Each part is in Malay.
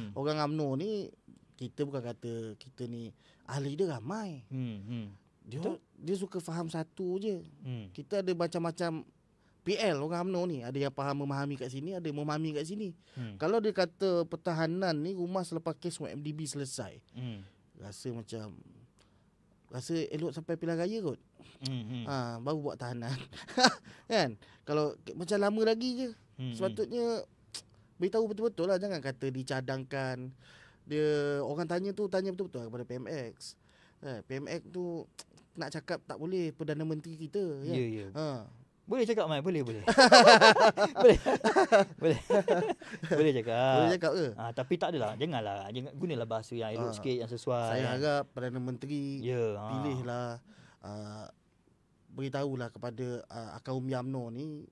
hmm. orang UMNO ni kita bukan kata kita ni ahli dia ramai. Hmm. Hmm. Dia Betul? dia suka faham satu je. Hmm. Kita ada macam-macam PL orang UMNO ni, ada yang faham memahami kat sini, ada yang memahami kat sini. Hmm. Kalau dia kata pertahanan ni rumah selepas kes MDB selesai. Hmm. Rasa macam rasa elok sampai pilihan raya kot. Hmm. hmm. Ha, baru buat tahanan. kan? Kalau macam lama lagi je. Hmm. hmm. Sepatutnya tahu betul-betul lah jangan kata dicadangkan dia orang tanya tu tanya betul-betul lah kepada PMX eh, PMX tu nak cakap tak boleh perdana menteri kita kan yeah, yeah. ha boleh cakap mai boleh boleh. boleh. boleh. boleh cakap. Boleh cakap ke? Ah tapi tak adalah. Janganlah jangan gunalah bahasa yang elok ah, sikit yang sesuai. Saya kan? harap Perdana Menteri yeah, ha. pilihlah ah. ah beritahulah kepada ah, kaum YAMNO ni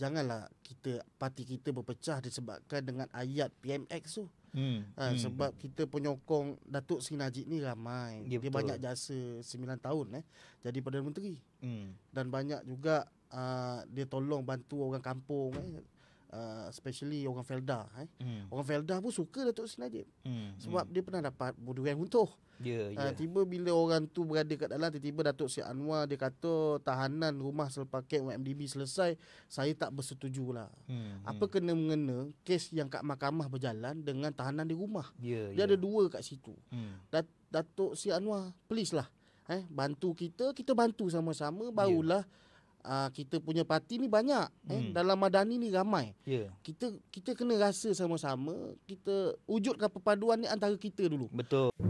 janganlah kita parti kita berpecah disebabkan dengan ayat PMX tu. Hmm. Ha, hmm. sebab kita penyokong Datuk Seri Najib ni ramai. Ya, dia banyak jasa 9 tahun eh jadi Perdana Menteri. Hmm. Dan banyak juga uh, dia tolong bantu orang kampung eh. Uh, especially orang Felda eh. Mm. Orang Felda pun suka Datuk Seri Najib. Mm. Sebab mm. dia pernah dapat budurian runtuh. Ya, yeah, uh, ya. tiba bila orang tu berada kat dalam tiba-tiba Datuk Seri Anwar dia kata tahanan rumah selepas kek UMDB selesai, saya tak bersetujulah. Mm. Hmm. Apa mm. kena mengena kes yang kat mahkamah berjalan dengan tahanan di rumah. Yeah, dia yeah. ada dua kat situ. Mm. Dat- Datuk Seri Anwar, please lah. Eh, bantu kita, kita bantu sama-sama ya. barulah yeah uh, kita punya parti ni banyak eh hmm. dalam madani ni ramai yeah. kita kita kena rasa sama-sama kita wujudkan perpaduan ni antara kita dulu betul